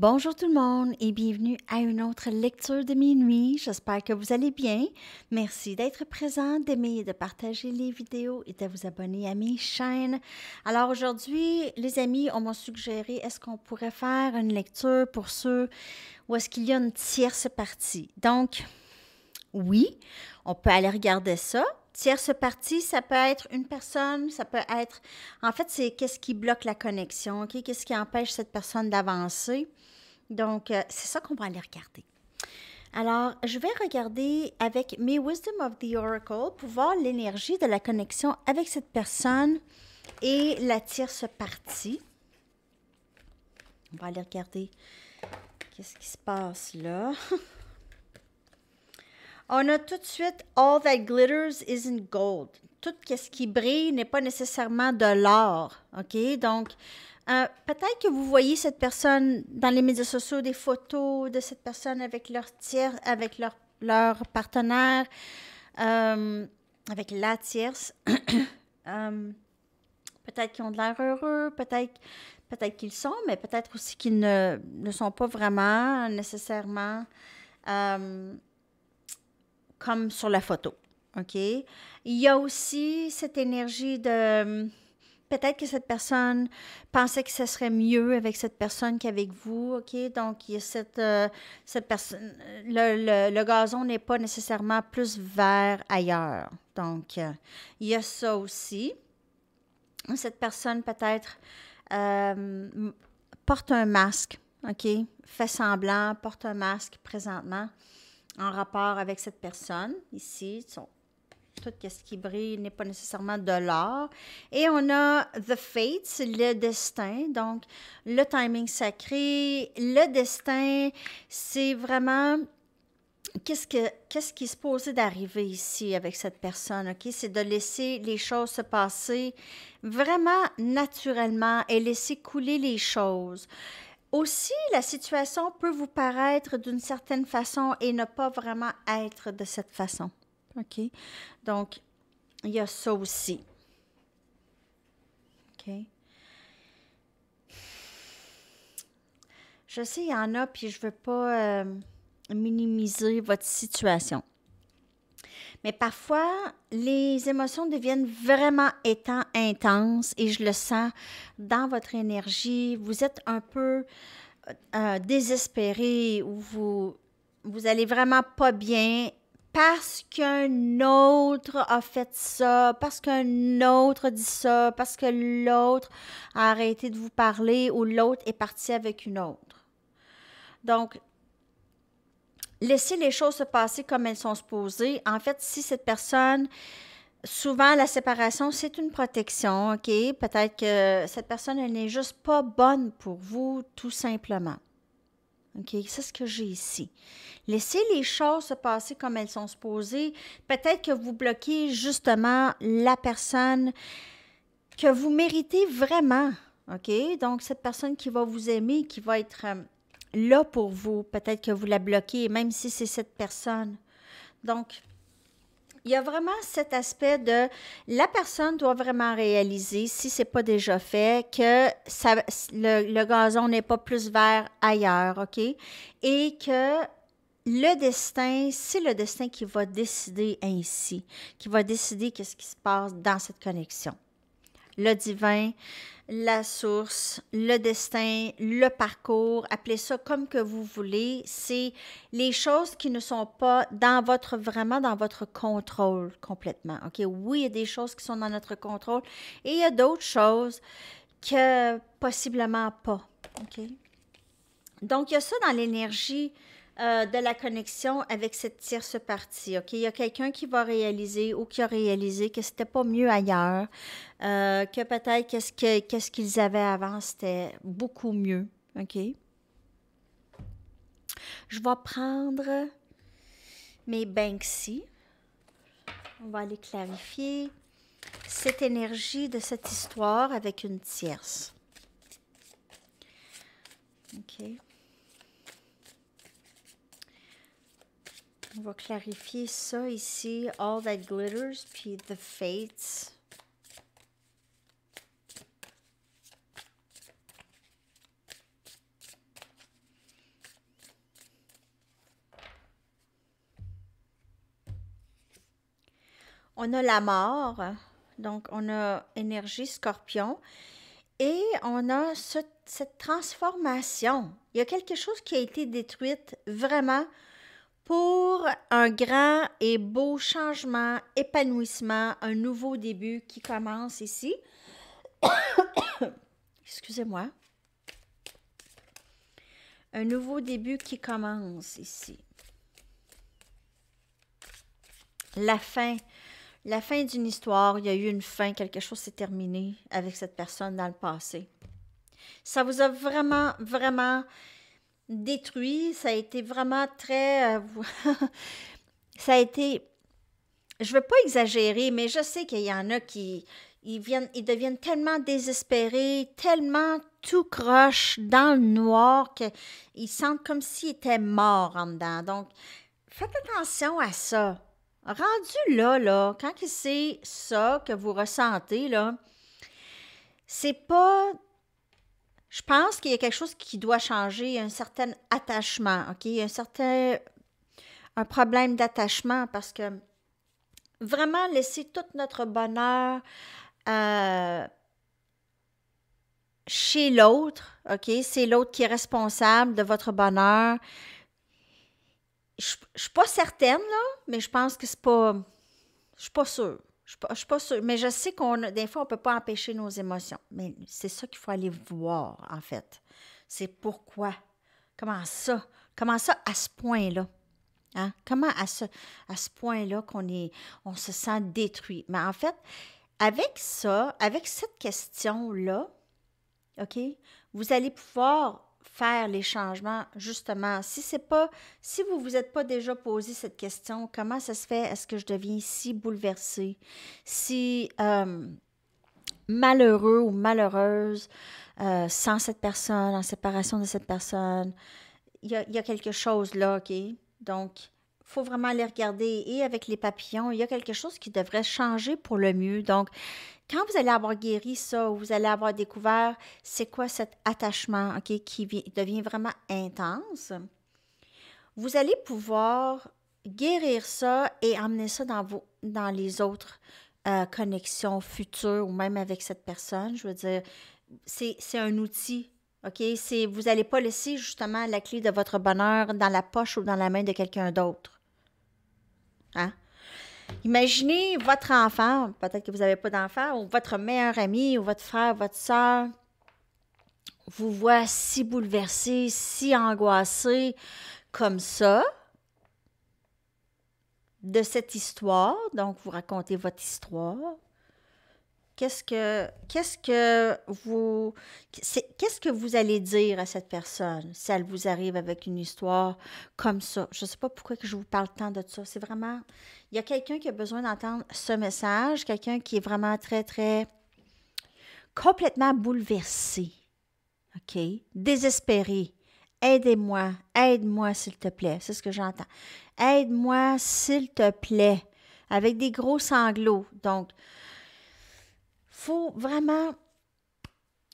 Bonjour tout le monde et bienvenue à une autre lecture de minuit. J'espère que vous allez bien. Merci d'être présent, d'aimer de partager les vidéos et de vous abonner à mes chaînes. Alors aujourd'hui, les amis, on m'a suggéré est-ce qu'on pourrait faire une lecture pour ceux où est-ce qu'il y a une tierce partie. Donc, oui, on peut aller regarder ça. Tierce partie, ça peut être une personne, ça peut être... En fait, c'est qu'est-ce qui bloque la connexion, OK? Qu'est-ce qui empêche cette personne d'avancer? Donc, euh, c'est ça qu'on va aller regarder. Alors, je vais regarder avec mes Wisdom of the Oracle pour voir l'énergie de la connexion avec cette personne et la tierce partie. On va aller regarder qu'est-ce qui se passe là. On a tout de suite All that glitters isn't gold. Tout ce qui brille n'est pas nécessairement de l'or. OK? Donc, euh, peut-être que vous voyez cette personne dans les médias sociaux, des photos de cette personne avec leur tiers, avec leur, leur partenaire, euh, avec la tierce. Euh, peut-être qu'ils ont de l'air heureux, peut-être peut-être qu'ils sont, mais peut-être aussi qu'ils ne, ne sont pas vraiment nécessairement comme sur la photo. OK? Il y a aussi cette énergie de hum, peut-être que cette personne pensait que ce serait mieux avec cette personne qu'avec vous, OK? Donc, il y a cette, euh, cette personne... Le, le, gazon n'est pas nécessairement plus vert ailleurs. Donc, euh, il y a ça aussi. Cette personne, peut-être, hum, porte un masque, OK? Fait semblant, porte un masque présentement en rapport avec cette personne. Ici, tout ce qui brille n'est pas nécessairement de l'or. Et on a The Fates, le destin, donc le timing sacré. Le destin, c'est vraiment qu'est-ce, qu'est-ce qui se posait d'arriver ici avec cette personne, OK? C'est de laisser les choses se passer vraiment naturellement et laisser couler les choses. Aussi, la situation peut vous paraître d'une certaine façon et ne pas vraiment être de cette façon. OK? Donc, il y a ça aussi. OK? Je sais, il y en a, puis je ne veux pas euh, minimiser votre situation. Mais parfois, les émotions deviennent vraiment étant intenses et je le sens dans votre énergie. Vous êtes un peu euh, euh, désespéré ou vous, vous allez vraiment pas bien parce qu'un autre a fait ça, parce qu'un autre dit ça, parce que l'autre a arrêté de vous parler ou l'autre est parti avec une autre. Donc, Laissez les choses se passer comme elles sont supposées. En fait, si cette personne souvent, la séparation, c'est une protection, OK? Peut-être que cette personne, elle n'est juste pas bonne pour vous, tout simplement. OK? C'est ce que j'ai ici. Laissez les choses se passer comme elles sont supposées. Peut-être que vous bloquez justement la personne que vous méritez vraiment. OK? Donc, cette personne qui va vous aimer, qui va être euh, là pour vous. Peut-être que vous la bloquez, même si c'est cette personne. Donc, il y a vraiment cet aspect de la personne doit vraiment réaliser, si ce n'est pas déjà fait, que le, gazon n'est pas plus vert ailleurs, OK? Et que le destin, c'est le destin qui va décider ainsi, qui va décider qu'est-ce qui se passe dans cette connexion le divin, la source, le destin, le parcours, appelez ça comme que vous voulez, c'est les choses qui ne sont pas dans votre vraiment dans votre contrôle complètement. OK, oui, il y a des choses qui sont dans notre contrôle et il y a d'autres choses que possiblement pas. OK. Donc il y a ça dans l'énergie euh, de la connexion avec cette tierce partie. Ok, Il y a quelqu'un qui va réaliser ou qui a réalisé que c'était pas mieux ailleurs, euh, que peut-être qu'est-ce qu'ils avaient avant, c'était beaucoup mieux. OK? Je vais prendre mes Banksy. On va aller clarifier cette énergie de cette histoire avec une tierce. OK. On va clarifier ça ici, All That Glitters, puis The Fates. On a la mort, donc on a énergie scorpion et on a cette transformation. Il y a quelque chose qui a été détruite vraiment pour un grand et beau changement, épanouissement, un nouveau début qui commence ici. Excusez-moi. Un nouveau début qui commence ici. La fin. La fin d'une histoire, il y a eu une fin, quelque chose s'est terminé avec cette personne dans le passé. Ça vous a vraiment, vraiment détruit. Ça a été vraiment très... Euh, ça a été... Je veux pas exagérer, mais je sais qu'il y en a qui ils, viennent, ils deviennent tellement désespérés, tellement tout croche dans le noir qu'ils sentent comme s'ils étaient morts en dedans. Donc, faites attention à ça. Rendu là, là, quand c'est ça que vous ressentez, là, c'est pas je pense qu'il y a quelque chose qui doit changer, un certain attachement, OK? Un certain un problème d'attachement parce que vraiment laisser tout notre bonheur euh, chez l'autre, OK? C'est l'autre qui est responsable de votre bonheur. Je ne suis pas certaine, là, mais je pense que c'est pas. Je suis pas sûre. Je ne suis pas sûre, mais je sais qu'on des fois, on ne peut pas empêcher nos émotions. Mais c'est ça qu'il faut aller voir, en fait. C'est pourquoi. Comment ça? Comment ça, à ce point-là? Hein? Comment à ce, à ce point-là qu'on est, on se sent détruit? Mais en fait, avec ça, avec cette question-là, OK, vous allez pouvoir faire les changements, justement? Si c'est pas, si vous vous êtes pas déjà posé cette question, comment ça se fait? Est-ce que je deviens si bouleversée, si euh, malheureux ou malheureuse euh, sans cette personne, en séparation de cette personne? Il y il y a quelque chose là, OK? Donc, faut vraiment les regarder. Et avec les papillons, il y a quelque chose qui devrait changer pour le mieux. Donc, quand vous allez avoir guéri ça, vous allez avoir découvert c'est quoi cet attachement ok, qui devient vraiment intense, vous allez pouvoir guérir ça et emmener ça dans, vos, dans les autres euh, connexions futures ou même avec cette personne. Je veux dire, c'est un outil OK? Vous n'allez pas laisser justement la clé de votre bonheur dans la poche ou dans la main de quelqu'un d'autre. Hein? Imaginez votre enfant, peut-être que vous n'avez pas d'enfant, ou votre meilleur ami, ou votre frère, votre soeur, vous voit si bouleversé, si angoissé comme ça de cette histoire. Donc, vous racontez votre histoire. Qu'est-ce que, qu'est-ce que vous, qu'est-ce que vous allez dire à cette personne si elle vous arrive avec une histoire comme ça? Je ne sais pas pourquoi que je vous parle tant de ça. C'est vraiment, il y a quelqu'un qui a besoin d'entendre ce message, quelqu'un qui est vraiment très, très complètement bouleversé, OK? Désespéré. Aidez-moi, aide-moi s'il te plaît. C'est ce que j'entends. Aide-moi s'il te plaît. Avec des gros sanglots. Donc, faut vraiment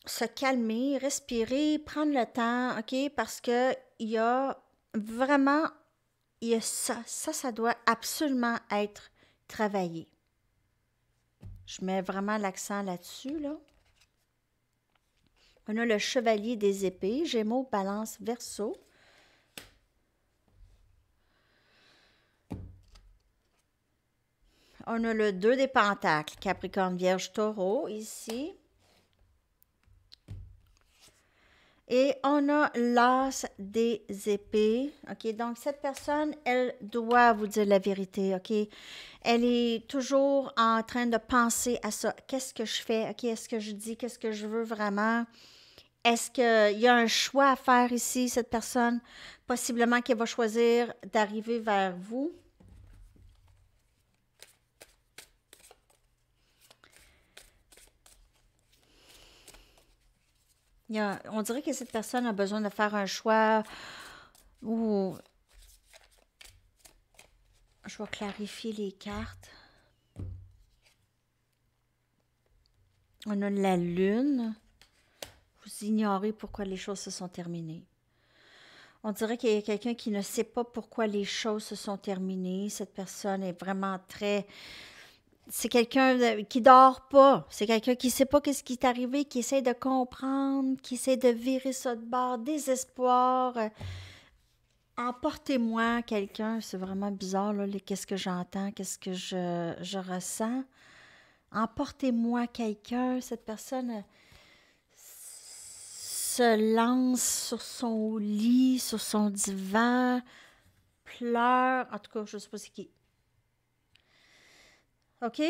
se calmer, respirer, prendre le temps, OK? Parce que il y a vraiment, ça. Ça, ça doit absolument être travaillé. Je mets vraiment l'accent là-dessus, là. On a le chevalier des épées, Gémeaux, Balance, Verseau. on a le 2 des pentacles, Capricorne, Vierge, Taureau, ici. Et on a l'as des épées. OK, donc cette personne, elle doit vous dire la vérité, OK? Elle est toujours en train de penser à ça. Qu'est-ce que je fais? OK, est-ce que je dis? Qu'est-ce que je veux vraiment? Est-ce qu'il y a un choix à faire ici, cette personne? Possiblement qu'elle va choisir d'arriver vers vous. on dirait que cette personne a besoin de faire un choix ou... Je vais clarifier les cartes. On a la lune. Vous ignorez pourquoi les choses se sont terminées. On dirait qu'il y a quelqu'un qui ne sait pas pourquoi les choses se sont terminées. Cette personne est vraiment très c'est quelqu'un qui dort pas. C'est quelqu'un qui sait pas ce qui est arrivé, qui essaie de comprendre, qui essaie de virer ça de bord, désespoir. Euh, emportez-moi quelqu'un, c'est vraiment bizarre, là, qu'est-ce que j'entends, qu'est-ce que je, ressens. Emportez-moi quelqu'un, cette personne euh, se lance sur son lit, sur son divan, pleure, en tout cas, je ne sais pas c'est qui. OK?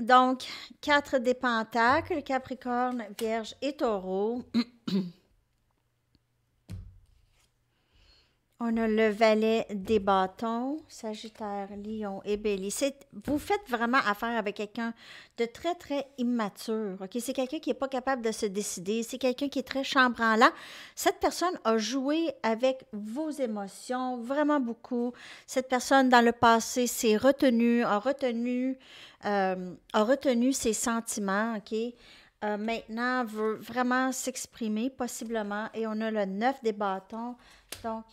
Donc, quatre des pentacles, Capricorne, Vierge et Taureau. On a le valet des bâtons, Sagittaire, Lion et Bélier. Vous faites vraiment affaire avec quelqu'un de très, très immature. OK? C'est quelqu'un qui n'est pas capable de se décider. C'est quelqu'un qui est très chambranlant. Cette personne a joué avec vos émotions vraiment beaucoup. Cette personne, dans le passé, s'est retenue, a retenu, euh, a retenu ses sentiments. OK? Euh, maintenant, veut vraiment s'exprimer, possiblement. Et on a le neuf des bâtons. Donc,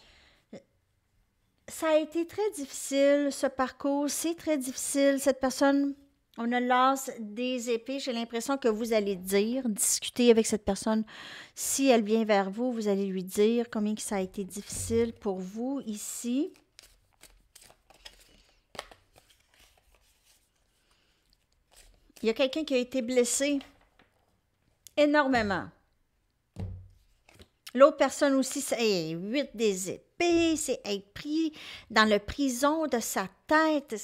ça a été très difficile, ce parcours. C'est très difficile. Cette personne, on a l'as des épées. J'ai l'impression que vous allez dire, discuter avec cette personne. Si elle vient vers vous, vous allez lui dire combien que ça a été difficile pour vous ici. Il y a quelqu'un qui a été blessé énormément. L'autre personne aussi, c'est 8 des épées c'est être pris dans la prison de sa tête.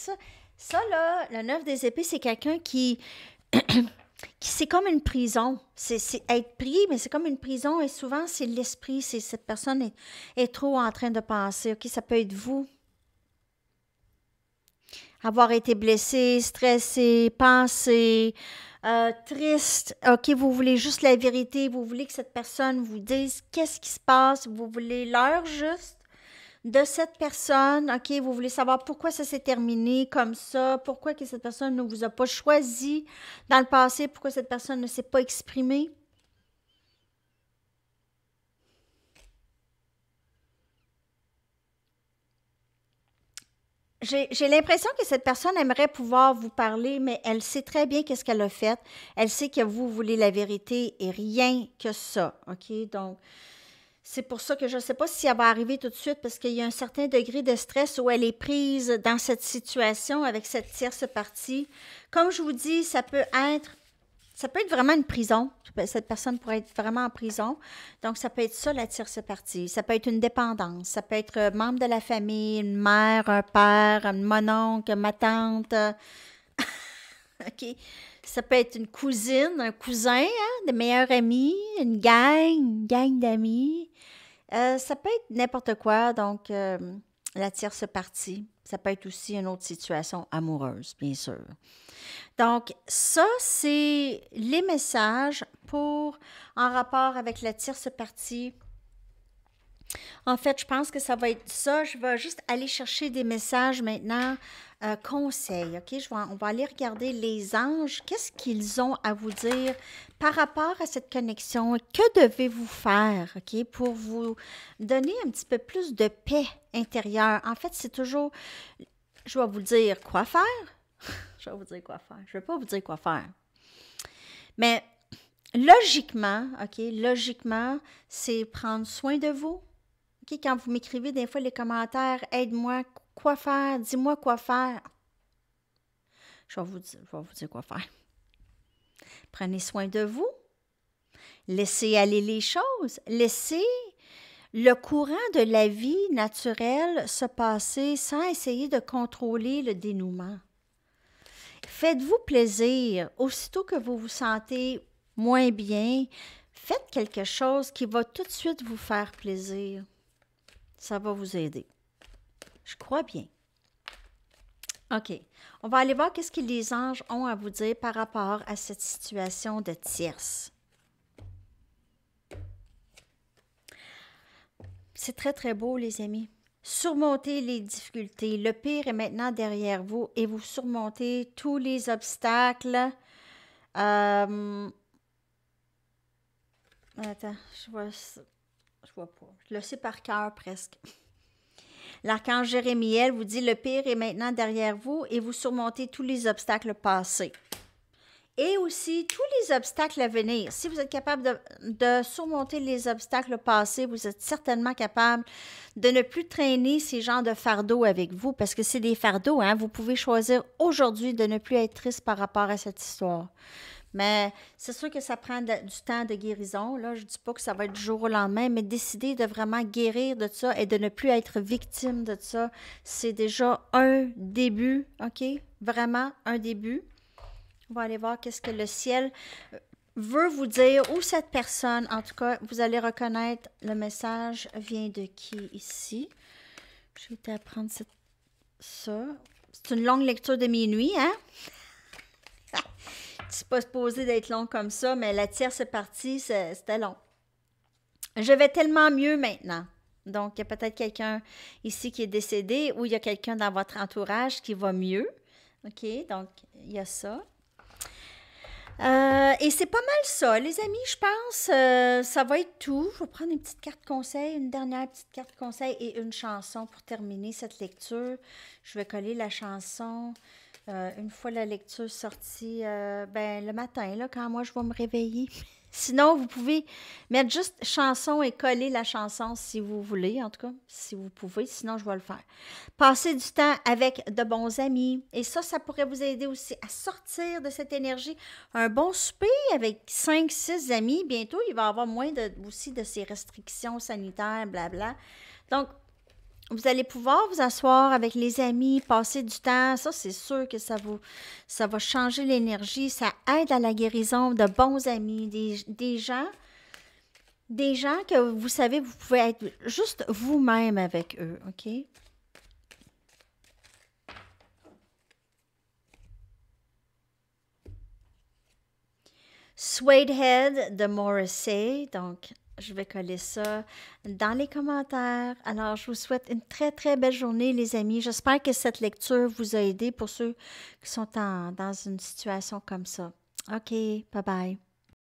Ça, là, le neuf des épées, c'est quelqu'un qui... c'est comme une prison. C'est être pris, mais c'est comme une prison. Et souvent, c'est l'esprit, c'est cette personne est, trop en train de penser. ça peut être vous. Avoir été blessé, stressé, pensé, euh, triste. OK, vous voulez juste la vérité. Vous voulez que cette personne vous dise qu'est-ce qui se passe. Vous voulez l'heure juste de cette personne, OK, vous voulez savoir pourquoi ça s'est terminé comme ça, pourquoi que cette personne ne vous a pas choisi dans le passé, pourquoi cette personne ne s'est pas exprimée. J'ai l'impression que cette personne aimerait pouvoir vous parler, mais elle sait très bien qu'est-ce qu'elle a fait. Elle sait que vous voulez la vérité et rien que ça, OK? Donc, c'est pour ça que je ne sais pas si elle va arriver tout de suite, parce qu'il y a un certain degré de stress où elle est prise dans cette situation avec cette tierce partie. Comme je vous dis, ça peut être, ça peut être vraiment une prison. Cette personne pourrait être vraiment en prison. Donc, ça peut être ça, la tierce partie. Ça peut être une dépendance. Ça peut être membre de la famille, une mère, un père, mon oncle, ma tante. OK? Ça peut être une cousine, un cousin, hein, des meilleurs amis, une gang, une gang d'amis. Euh, ça peut être n'importe quoi, donc euh, la tierce partie. Ça peut être aussi une autre situation amoureuse, bien sûr. Donc, ça, c'est les messages pour en rapport avec la tierce partie. En fait, je pense que ça va être ça. Je vais juste aller chercher des messages maintenant euh, Conseil, OK? on va aller regarder les anges. Qu'est-ce qu'ils ont à vous dire par rapport à cette connexion? Que devez-vous faire OK? pour vous donner un petit peu plus de paix intérieure? En fait, c'est toujours, je vais vous dire quoi faire. je vais vous dire quoi faire. Je ne vais pas vous dire quoi faire. Mais logiquement, OK, logiquement, c'est prendre soin de vous. quand vous m'écrivez des fois les commentaires, aide-moi, Quoi faire? Dis-moi quoi faire. Je vais, vous dire, quoi faire. Prenez soin de vous. Laissez aller les choses. Laissez le courant de la vie naturelle se passer sans essayer de contrôler le dénouement. Faites-vous plaisir. Aussitôt que vous vous sentez moins bien, faites quelque chose qui va tout de suite vous faire plaisir. Ça va vous aider. Je crois bien. OK. On va aller voir qu'est-ce que les anges ont à vous dire par rapport à cette situation de tierce. C'est très, très beau, les amis. Surmontez les difficultés. Le pire est maintenant derrière vous et vous surmontez tous les obstacles. Euh, attends, je vois, je vois pas. Je le sais par cœur presque. L'archange Jérémiel vous dit le pire est maintenant derrière vous et vous surmontez tous les obstacles passés. Et aussi tous les obstacles à venir. Si vous êtes capable de, surmonter les obstacles passés, vous êtes certainement capable de ne plus traîner ces genres de fardeaux avec vous parce que c'est des fardeaux. Hein? Vous pouvez choisir aujourd'hui de ne plus être triste par rapport à cette histoire. Mais c'est sûr que ça prend du temps de guérison. Là, je ne dis pas que ça va être du jour au lendemain, mais décider de vraiment guérir de ça et de ne plus être victime de ça, c'est déjà un début, OK? Vraiment un début. On va aller voir qu'est-ce que le ciel euh, veut vous dire ou cette personne, en tout cas, vous allez reconnaître le message vient de qui ici. Je vais t'apprendre ça. C'est une longue lecture de minuit, hein? C'est pas supposé d'être long comme ça, mais la tierce partie, c'était long. Je vais tellement mieux maintenant. Donc, il y a peut-être quelqu'un ici qui est décédé ou il y a quelqu'un dans votre entourage qui va mieux. OK? Donc, il y a ça. Euh, et c'est pas mal ça, les amis, je pense. Euh, ça va être tout. Je vais prendre une petite carte conseil, une dernière petite carte conseil et une chanson pour terminer cette lecture. Je vais coller la chanson euh, une fois la lecture sortie, ben, le matin, là, quand moi je vais me réveiller. Sinon, vous pouvez mettre juste chanson et coller la chanson si vous voulez, en tout cas, si vous pouvez, sinon je vais le faire. Passer du temps avec de bons amis. Et ça, ça pourrait vous aider aussi à sortir de cette énergie. Un bon souper avec 5, six amis, bientôt, il va y avoir moins de, aussi de ces restrictions sanitaires, blabla. Donc, vous allez pouvoir vous asseoir avec les amis, passer du temps. Ça, c'est sûr que ça, vous, ça va changer l'énergie. Ça aide à la guérison de bons amis, des, gens des gens que vous savez, vous pouvez être juste vous-même avec eux, OK? Suede Head de Morrissey, donc je vais coller ça dans les commentaires. Alors, je vous souhaite une très, très belle journée, les amis. J'espère que cette lecture vous a aidé pour ceux qui sont dans une situation comme ça. OK, bye bye.